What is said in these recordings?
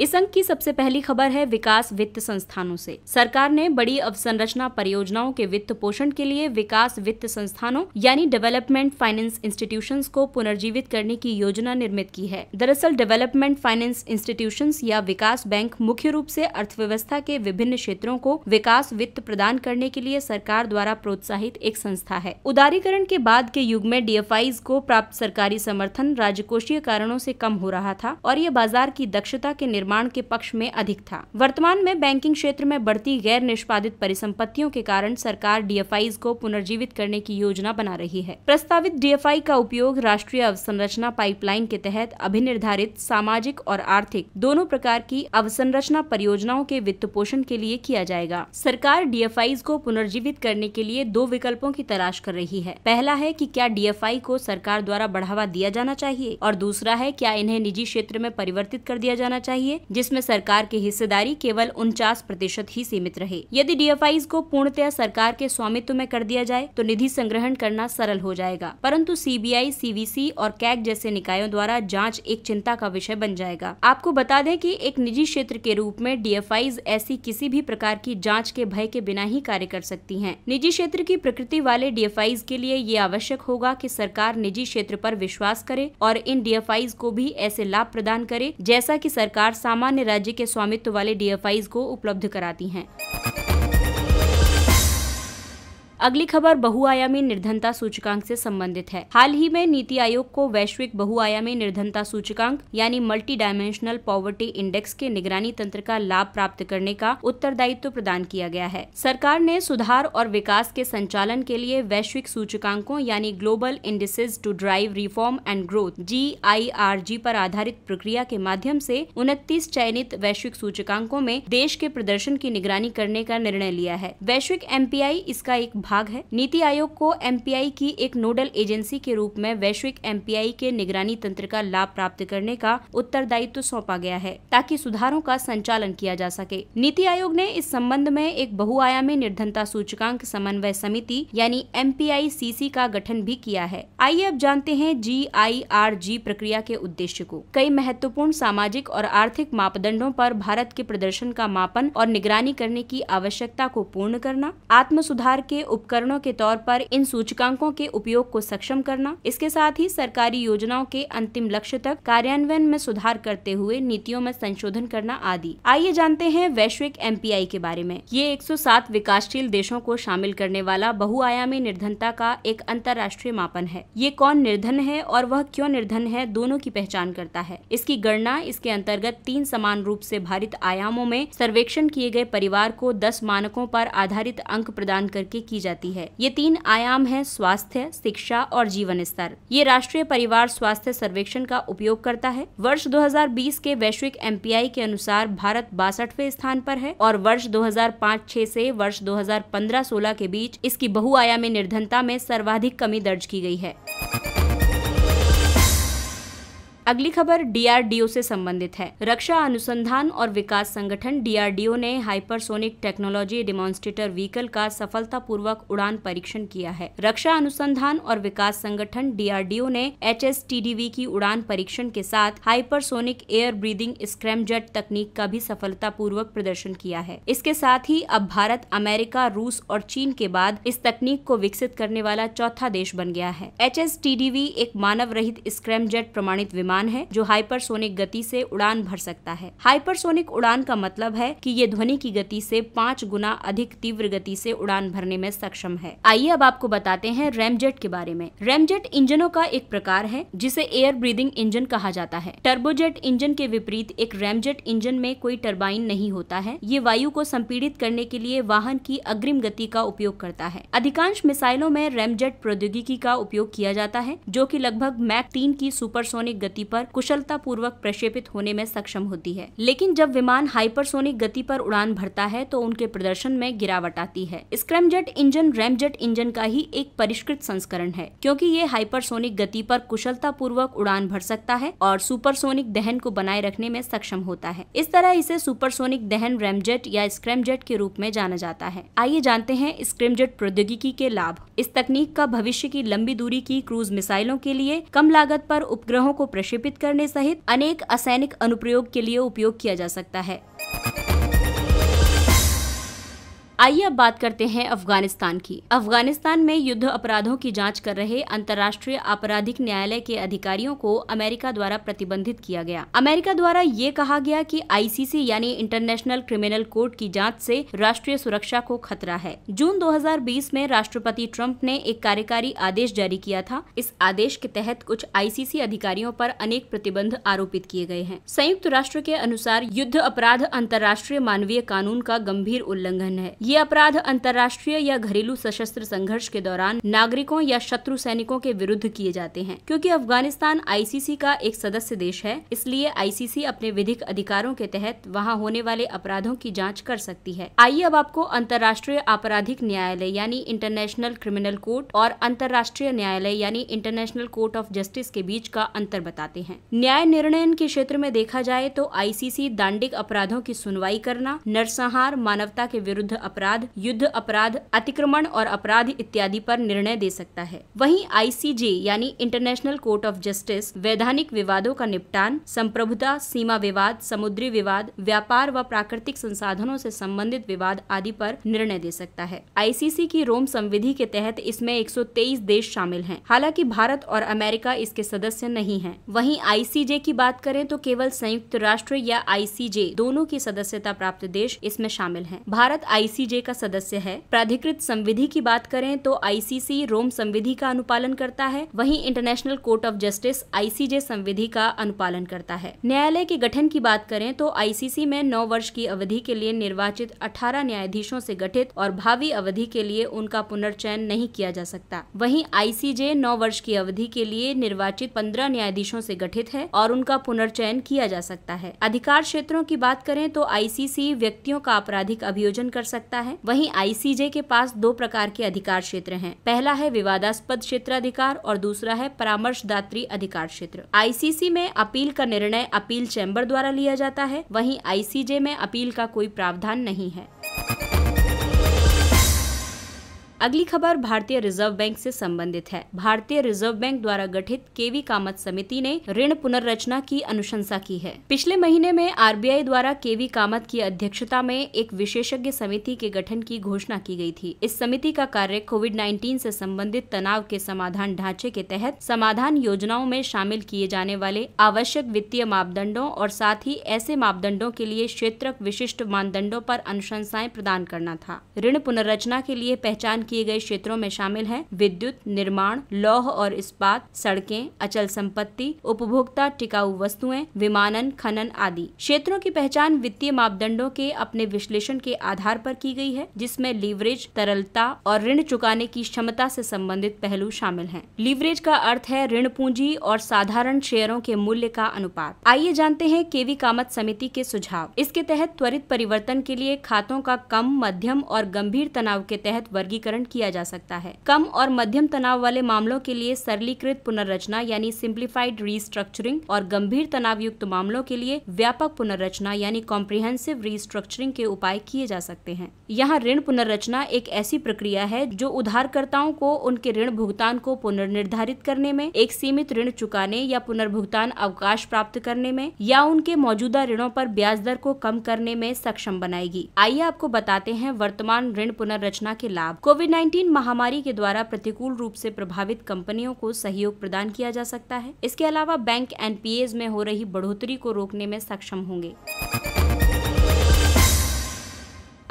इस अंक की सबसे पहली खबर है विकास वित्त संस्थानों से सरकार ने बड़ी अवसंरचना परियोजनाओं के वित्त पोषण के लिए विकास वित्त संस्थानों यानी डेवलपमेंट फाइनेंस इंस्टीट्यूशन को पुनर्जीवित करने की योजना निर्मित की है दरअसल डेवलपमेंट फाइनेंस इंस्टीट्यूशन या विकास बैंक मुख्य रूप से अर्थव्यवस्था के विभिन्न क्षेत्रों को विकास वित्त प्रदान करने के लिए सरकार द्वारा प्रोत्साहित एक संस्था है उदारीकरण के बाद के युग में डी को प्राप्त सरकारी समर्थन राजकोषीय कारणों से कम हो रहा था और ये बाजार की दक्षता के निर्माण निर्माण के पक्ष में अधिक था वर्तमान में बैंकिंग क्षेत्र में बढ़ती गैर निष्पादित परिसंपत्तियों के कारण सरकार डी को पुनर्जीवित करने की योजना बना रही है प्रस्तावित डी का उपयोग राष्ट्रीय अवसंरचना पाइपलाइन के तहत अभिनिर्धारित सामाजिक और आर्थिक दोनों प्रकार की अवसंरचना परियोजनाओं के वित्त पोषण के लिए किया जाएगा सरकार डी को पुनर्जीवित करने के लिए दो विकल्पों की तलाश कर रही है पहला है कि क्या डी को सरकार द्वारा बढ़ावा दिया जाना चाहिए और दूसरा है क्या इन्हें निजी क्षेत्र में परिवर्तित कर दिया जाना चाहिए जिसमें सरकार की हिस्सेदारी केवल उनचास प्रतिशत ही सीमित रहे यदि डी को पूर्णतया सरकार के स्वामित्व में कर दिया जाए तो निधि संग्रहण करना सरल हो जाएगा परंतु सीबीआई, सीवीसी और कैग जैसे निकायों द्वारा जांच एक चिंता का विषय बन जाएगा आपको बता दें कि एक निजी क्षेत्र के रूप में डी ऐसी किसी भी प्रकार की जाँच के भय के बिना ही कार्य कर सकती है निजी क्षेत्र की प्रकृति वाले डी के लिए ये आवश्यक होगा की सरकार निजी क्षेत्र आरोप विश्वास करे और इन डी को भी ऐसे लाभ प्रदान करे जैसा की सरकार सामान्य राज्य के स्वामित्व वाले डीएफआईज को उपलब्ध कराती हैं अगली खबर बहुआयामी निर्धनता सूचकांक से संबंधित है हाल ही में नीति आयोग को वैश्विक बहुआयामी निर्धनता सूचकांक यानी मल्टी डायमेंशनल पॉवर्टी इंडेक्स के निगरानी तंत्र का लाभ प्राप्त करने का उत्तरदायित्व प्रदान किया गया है सरकार ने सुधार और विकास के संचालन के लिए वैश्विक सूचकांकों यानी global indices to drive reform and growth G I R G पर आधारित प्रक्रिया के माध्यम से उनतीस चयनित वैश्विक सूचकांकों में देश के प्रदर्शन की निगरानी करने का निर्णय लिया है वैश्विक एम इसका एक विभाग है नीति आयोग को एम की एक नोडल एजेंसी के रूप में वैश्विक एम के निगरानी तंत्र का लाभ प्राप्त करने का उत्तरदायित्व सौंपा गया है ताकि सुधारों का संचालन किया जा सके नीति आयोग ने इस संबंध में एक बहुआयामी निर्धनता सूचकांक समन्वय समिति यानी एम का गठन भी किया है आइए अब जानते हैं जी आई आर जी प्रक्रिया के उद्देश्य को कई महत्वपूर्ण सामाजिक और आर्थिक मापदंडों पर भारत के प्रदर्शन का मापन और निगरानी करने की आवश्यकता को पूर्ण करना आत्म सुधार के उप उपकरणों के तौर पर इन सूचकांकों के उपयोग को सक्षम करना इसके साथ ही सरकारी योजनाओं के अंतिम लक्ष्य तक कार्यान्वयन में सुधार करते हुए नीतियों में संशोधन करना आदि आइए जानते हैं वैश्विक एम के बारे में ये एक विकासशील देशों को शामिल करने वाला बहुआयामी निर्धनता का एक अंतर्राष्ट्रीय मापन है ये कौन निर्धन है और वह क्यों निर्धन है दोनों की पहचान करता है इसकी गणना इसके अंतर्गत तीन समान रूप से भारित आयामों में सर्वेक्षण किए गए परिवार को दस मानकों पर आधारित अंक प्रदान करके की जाती जाती है ये तीन आयाम है स्वास्थ्य शिक्षा और जीवन स्तर ये राष्ट्रीय परिवार स्वास्थ्य सर्वेक्षण का उपयोग करता है वर्ष 2020 के वैश्विक एम के अनुसार भारत बासठवे स्थान पर है और वर्ष 2005-6 से वर्ष 2015-16 के बीच इसकी बहुआयामी निर्धनता में सर्वाधिक कमी दर्ज की गई है अगली खबर डीआरडीओ से संबंधित है रक्षा अनुसंधान और विकास संगठन डीआरडीओ ने हाइपरसोनिक टेक्नोलॉजी डिमॉन्स्ट्रेटर व्हीकल का सफलतापूर्वक उड़ान परीक्षण किया है रक्षा अनुसंधान और विकास संगठन डीआरडीओ ने एच की उड़ान परीक्षण के साथ हाइपरसोनिक एयर ब्रीदिंग स्क्रैमजेट तकनीक का भी सफलतापूर्वक प्रदर्शन किया है इसके साथ ही अब भारत अमेरिका रूस और चीन के बाद इस तकनीक को विकसित करने वाला चौथा देश बन गया है एच एक मानव रहित स्क्रैमजेट प्रमाणित विमान विमान है जो हाइपरसोनिक गति से उड़ान भर सकता है हाइपरसोनिक उड़ान का मतलब है कि ये ध्वनि की गति से पाँच गुना अधिक तीव्र गति से उड़ान भरने में सक्षम है आइए अब आपको बताते हैं रैमजेट के बारे में रैमजेट इंजनों का एक प्रकार है जिसे एयर ब्रीदिंग इंजन कहा जाता है टर्बोजेट इंजन के विपरीत एक रैमजेट इंजन में कोई टर्बाइन नहीं होता है ये वायु को संपीड़ित करने के लिए वाहन की अग्रिम गति का उपयोग करता है अधिकांश मिसाइलों में रेमजेट प्रौद्योगिकी का उपयोग किया जाता है जो की लगभग मैक तीन की सुपरसोनिक गति गति पर पूर्वक प्रक्षेपित होने में सक्षम होती है लेकिन जब विमान हाइपरसोनिक गति पर उड़ान भरता है तो उनके प्रदर्शन में गिरावट आती है जेट इंजन रैमजेट इंजन का ही एक परिष्कृत संस्करण है क्योंकि ये हाइपरसोनिक गति पर पूर्वक उड़ान भर सकता है और सुपरसोनिक दहन को बनाए रखने में सक्षम होता है इस तरह इसे सुपरसोनिक दहन रैमजेट या जेट के रूप में जाना जाता है आइए जानते हैं जेट प्रौद्योगिकी के लाभ इस तकनीक का भविष्य की लंबी दूरी की क्रूज मिसाइलों के लिए कम लागत पर उपग्रहों को प्रश्न प्रक्षेपित करने सहित अनेक असैनिक अनुप्रयोग के लिए उपयोग किया जा सकता है आइए अब बात करते हैं अफगानिस्तान की अफगानिस्तान में युद्ध अपराधों की जांच कर रहे अंतर्राष्ट्रीय आपराधिक न्यायालय के अधिकारियों को अमेरिका द्वारा प्रतिबंधित किया गया अमेरिका द्वारा ये कहा गया कि आईसीसी यानी इंटरनेशनल क्रिमिनल कोर्ट की जांच से राष्ट्रीय सुरक्षा को खतरा है जून 2020 में राष्ट्रपति ट्रंप ने एक कार्यकारी आदेश जारी किया था इस आदेश के तहत कुछ आईसीसी अधिकारियों पर अनेक प्रतिबंध आरोपित किए गए हैं संयुक्त राष्ट्र के अनुसार युद्ध अपराध अंतर्राष्ट्रीय मानवीय कानून का गंभीर उल्लंघन है ये अपराध अंतर्राष्ट्रीय या घरेलू सशस्त्र संघर्ष के दौरान नागरिकों या शत्रु सैनिकों के विरुद्ध किए जाते हैं क्योंकि अफगानिस्तान आईसीसी का एक सदस्य देश है इसलिए आईसीसी अपने विधिक अधिकारों के तहत वहाँ होने वाले अपराधों की जाँच कर सकती है आइए अब आपको अंतर्राष्ट्रीय आपराधिक न्यायालय यानी इंटरनेशनल क्रिमिनल कोर्ट और अंतर्राष्ट्रीय न्यायालय यानी इंटरनेशनल कोर्ट ऑफ जस्टिस के बीच का अंतर बताते हैं न्याय निर्णयन के क्षेत्र में देखा जाए तो आईसीसी दांडिक अपराधों की सुनवाई करना नरसंहार मानवता के विरुद्ध अपराध अपराध युद्ध अपराध अतिक्रमण और अपराध इत्यादि पर निर्णय दे सकता है वहीं आईसीजे यानी इंटरनेशनल कोर्ट ऑफ जस्टिस वैधानिक विवादों का निपटान संप्रभुता सीमा विवाद समुद्री विवाद व्यापार व प्राकृतिक संसाधनों से संबंधित विवाद आदि पर निर्णय दे सकता है आईसीसी की रोम संविधि के तहत इसमें 123 देश शामिल हैं हालांकि भारत और अमेरिका इसके सदस्य नहीं हैं वहीं आईसीजे की बात करें तो केवल संयुक्त राष्ट्र या आईसीजे दोनों की सदस्यता प्राप्त देश इसमें शामिल हैं भारत आईसीजे आईसीजे का सदस्य है प्राधिकृत संविधि की बात करें तो आईसीसी रोम संविधि का अनुपालन करता है वहीं International Court of Justice ICJ संविधि का अनुपालन करता है न्यायालय के गठन की बात करें तो आईसीसी में नौ वर्ष की अवधि के लिए निर्वाचित अठारह न्यायाधीशों से गठित और भावी अवधि के लिए उनका पुनर्चयन नहीं किया जा सकता वहीं आईसीजे नौ वर्ष की अवधि के लिए निर्वाचित पंद्रह न्यायाधीशों से गठित है और उनका पुनर्चयन किया जा सकता है अधिकार क्षेत्रों की बात करें तो आईसीसी व्यक्तियों का आपराधिक अभियोजन कर सकता है वहीं आईसीजे के पास दो प्रकार के अधिकार क्षेत्र हैं पहला है विवादास्पद क्षेत्र अधिकार और दूसरा है परामर्शदात्री अधिकार क्षेत्र आईसीसी में अपील का निर्णय अपील चैम्बर द्वारा लिया जाता है वहीं आईसीजे में अपील का कोई प्रावधान नहीं है अगली खबर भारतीय रिजर्व बैंक से संबंधित है भारतीय रिजर्व बैंक द्वारा गठित केवी कामत समिति ने ऋण पुनर्रचना की अनुशंसा की है पिछले महीने में आरबीआई द्वारा केवी कामत की अध्यक्षता में एक विशेषज्ञ समिति के गठन की घोषणा की गई थी इस समिति का कार्य कोविड 19 से संबंधित तनाव के समाधान ढांचे के तहत समाधान योजनाओं में शामिल किए जाने वाले आवश्यक वित्तीय मापदंडों और साथ ही ऐसे मापदंडों के लिए क्षेत्र विशिष्ट मानदंडों पर अनुशंसाएं प्रदान करना था ऋण पुनर्रचना के लिए पहचान किए गए क्षेत्रों में शामिल हैं विद्युत निर्माण लौह और इस्पात सड़कें अचल संपत्ति उपभोक्ता टिकाऊ वस्तुएं विमानन खनन आदि क्षेत्रों की पहचान वित्तीय मापदंडों के अपने विश्लेषण के आधार पर की गई है जिसमें लीवरेज तरलता और ऋण चुकाने की क्षमता से संबंधित पहलू शामिल हैं। लीवरेज का अर्थ है ऋण पूंजी और साधारण शेयरों के मूल्य का अनुपात आइए जानते हैं केवी कामत समिति के सुझाव इसके तहत त्वरित परिवर्तन के लिए खातों का कम मध्यम और गंभीर तनाव के तहत वर्गीकरण निर्धारण किया जा सकता है कम और मध्यम तनाव वाले मामलों के लिए सरलीकृत पुनर्रचना यानी सिंप्लीफाइड रीस्ट्रक्चरिंग और गंभीर तनाव युक्त मामलों के लिए व्यापक पुनर्रचना यानी कॉम्प्रिहेंसिव रीस्ट्रक्चरिंग के उपाय किए जा सकते हैं यहाँ ऋण पुनर्रचना एक ऐसी प्रक्रिया है जो उधारकर्ताओं को उनके ऋण भुगतान को पुनर्निर्धारित करने में एक सीमित ऋण चुकाने या पुनर्भुगतान अवकाश प्राप्त करने में या उनके मौजूदा ऋणों पर ब्याज दर को कम करने में सक्षम बनाएगी आइए आपको बताते हैं वर्तमान ऋण पुनर्रचना के लाभ कोविड कोविड 19 महामारी के द्वारा प्रतिकूल रूप से प्रभावित कंपनियों को सहयोग प्रदान किया जा सकता है इसके अलावा बैंक एनपीएज में हो रही बढ़ोतरी को रोकने में सक्षम होंगे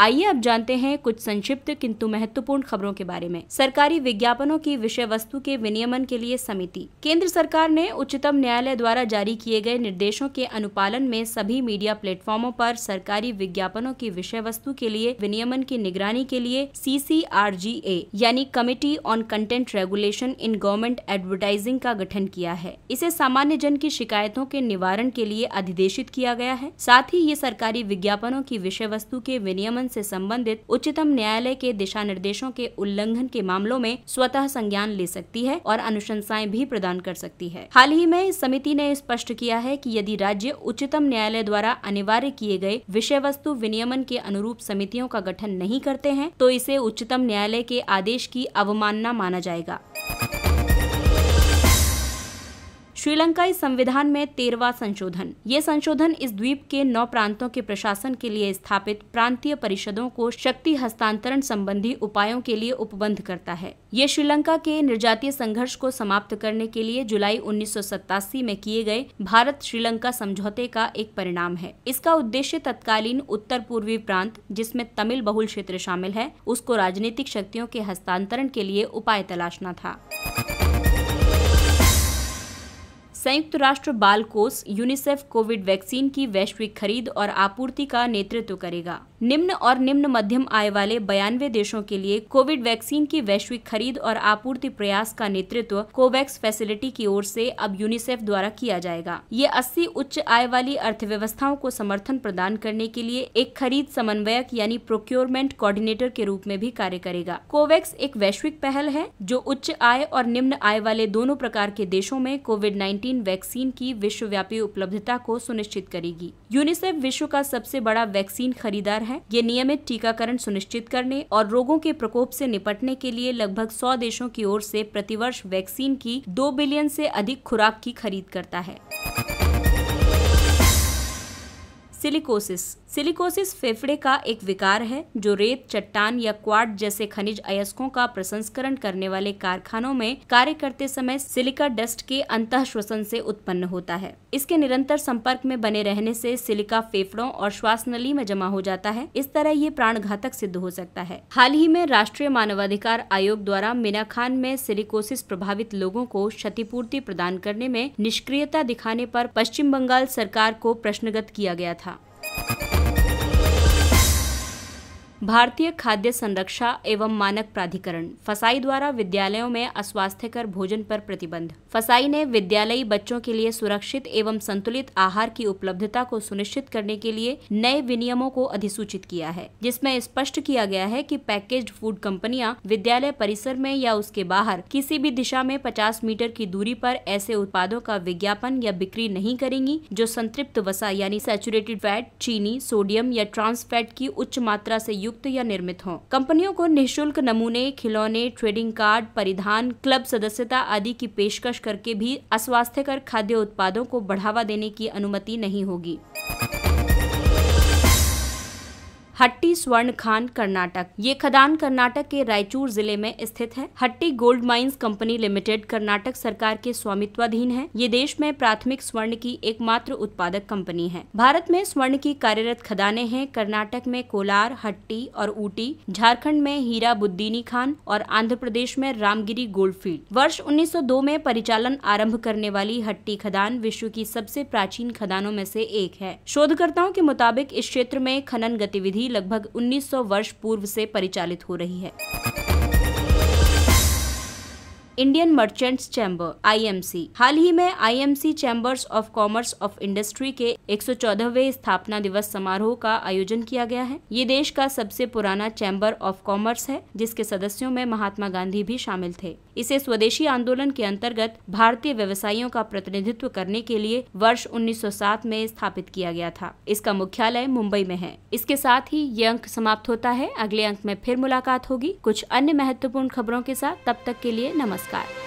आइए अब जानते हैं कुछ संक्षिप्त किंतु महत्वपूर्ण खबरों के बारे में सरकारी विज्ञापनों की विषय वस्तु के विनियमन के लिए समिति केंद्र सरकार ने उच्चतम न्यायालय द्वारा जारी किए गए निर्देशों के अनुपालन में सभी मीडिया प्लेटफॉर्मों पर सरकारी विज्ञापनों की विषय वस्तु के लिए विनियमन की निगरानी के लिए सी यानी Committee on Content Regulation in Government Advertising का गठन किया है इसे सामान्य जन की शिकायतों के निवारण के लिए अधिदेशित किया गया है साथ ही ये सरकारी विज्ञापनों की विषय वस्तु के विनियमन उल्लंघन से संबंधित उच्चतम न्यायालय के दिशा निर्देशों के उल्लंघन के मामलों में स्वतः संज्ञान ले सकती है और अनुशंसाएं भी प्रदान कर सकती है हाल ही में समिति ने स्पष्ट किया है कि यदि राज्य उच्चतम न्यायालय द्वारा अनिवार्य किए गए विषय वस्तु विनियमन के अनुरूप समितियों का गठन नहीं करते हैं तो इसे उच्चतम न्यायालय के आदेश की अवमानना माना जाएगा श्रीलंकाई संविधान में तेरवा संशोधन ये संशोधन इस द्वीप के नौ प्रांतों के प्रशासन के लिए स्थापित प्रांतीय परिषदों को शक्ति हस्तांतरण संबंधी उपायों के लिए उपबंध करता है ये श्रीलंका के निर्जातीय संघर्ष को समाप्त करने के लिए जुलाई उन्नीस में किए गए भारत श्रीलंका समझौते का एक परिणाम है इसका उद्देश्य तत्कालीन उत्तर पूर्वी प्रांत जिसमें तमिल बहुल क्षेत्र शामिल है उसको राजनीतिक शक्तियों के हस्तांतरण के लिए उपाय तलाशना था संयुक्त राष्ट्र बाल कोष यूनिसेफ कोविड वैक्सीन की वैश्विक खरीद और आपूर्ति का नेतृत्व करेगा निम्न और निम्न मध्यम आय वाले बयानवे देशों के लिए कोविड वैक्सीन की वैश्विक खरीद और आपूर्ति प्रयास का नेतृत्व कोवैक्स फैसिलिटी की ओर से अब यूनिसेफ द्वारा किया जाएगा ये अस्सी उच्च आय वाली अर्थव्यवस्थाओं को समर्थन प्रदान करने के लिए एक खरीद समन्वयक यानी प्रोक्योरमेंट कोऑर्डिनेटर के रूप में भी कार्य करेगा कोवैक्स एक वैश्विक पहल है जो उच्च आय और निम्न आय वाले दोनों प्रकार के देशों में कोविड नाइन्टीन वैक्सीन की विश्वव्यापी उपलब्धता को सुनिश्चित करेगी यूनिसेफ विश्व का सबसे बड़ा वैक्सीन खरीदार है ये नियमित टीकाकरण सुनिश्चित करने और रोगों के प्रकोप से निपटने के लिए लगभग सौ देशों की ओर से प्रतिवर्ष वैक्सीन की दो बिलियन से अधिक खुराक की खरीद करता है सिलिकोसिस सिलिकोसिस फेफड़े का एक विकार है जो रेत चट्टान या क्वाड जैसे खनिज अयस्कों का प्रसंस्करण करने वाले कारखानों में कार्य करते समय सिलिका डस्ट के अंत श्वसन से उत्पन्न होता है इसके निरंतर संपर्क में बने रहने से सिलिका फेफड़ों और श्वास नली में जमा हो जाता है इस तरह ये प्राण घातक सिद्ध हो सकता है हाल ही में राष्ट्रीय मानवाधिकार आयोग द्वारा मीना खान में सिलिकोसिस प्रभावित लोगों को क्षतिपूर्ति प्रदान करने में निष्क्रियता दिखाने पर पश्चिम बंगाल सरकार को प्रश्नगत किया गया था भारतीय खाद्य संरक्षा एवं मानक प्राधिकरण फसाई द्वारा विद्यालयों में अस्वास्थ्यकर भोजन पर प्रतिबंध फसाई ने विद्यालयी बच्चों के लिए सुरक्षित एवं संतुलित आहार की उपलब्धता को सुनिश्चित करने के लिए नए विनियमों को अधिसूचित किया है जिसमें स्पष्ट किया गया है कि पैकेज्ड फूड कंपनियां विद्यालय परिसर में या उसके बाहर किसी भी दिशा में पचास मीटर की दूरी पर ऐसे उत्पादों का विज्ञापन या बिक्री नहीं करेंगी जो संतृप्त वसा यानी सैचुरेटेड फैट चीनी सोडियम या ट्रांस फैट की उच्च मात्रा ऐसी युक्त या निर्मित हों कंपनियों को निःशुल्क नमूने खिलौने ट्रेडिंग कार्ड परिधान क्लब सदस्यता आदि की पेशकश करके भी अस्वास्थ्यकर खाद्य उत्पादों को बढ़ावा देने की अनुमति नहीं होगी हट्टी स्वर्ण खान कर्नाटक ये खदान कर्नाटक के रायचूर जिले में स्थित है Hutti gold mines company limited Karnataka सरकार के स्वामित्वाधीन है ये देश में प्राथमिक स्वर्ण की एकमात्र उत्पादक कंपनी है भारत में स्वर्ण की कार्यरत खदाने हैं कर्नाटक में कोलार हट्टी और ऊटी झारखंड में हीरा बुद्दीनी खान और आंध्र प्रदेश में रामगिरी गोल्ड फील्ड वर्ष उन्नीस में परिचालन आरम्भ करने वाली हट्टी खदान विश्व की सबसे प्राचीन खदानों में से एक है शोधकर्ताओं के मुताबिक इस क्षेत्र में खनन गतिविधि लगभग 1900 वर्ष पूर्व से परिचालित हो रही है इंडियन मर्चेंट्स चैम्बर आईएमसी हाल ही में IMC chambers of commerce of industry के 114वें स्थापना दिवस समारोह का आयोजन किया गया है ये देश का सबसे पुराना चैम्बर ऑफ कॉमर्स है जिसके सदस्यों में महात्मा गांधी भी शामिल थे इसे स्वदेशी आंदोलन के अंतर्गत भारतीय व्यवसायियों का प्रतिनिधित्व करने के लिए वर्ष 1907 में स्थापित किया गया था इसका मुख्यालय मुंबई में है इसके साथ ही ये अंक समाप्त होता है अगले अंक में फिर मुलाकात होगी कुछ अन्य महत्वपूर्ण खबरों के साथ तब तक के लिए नमस्कार नमस्कार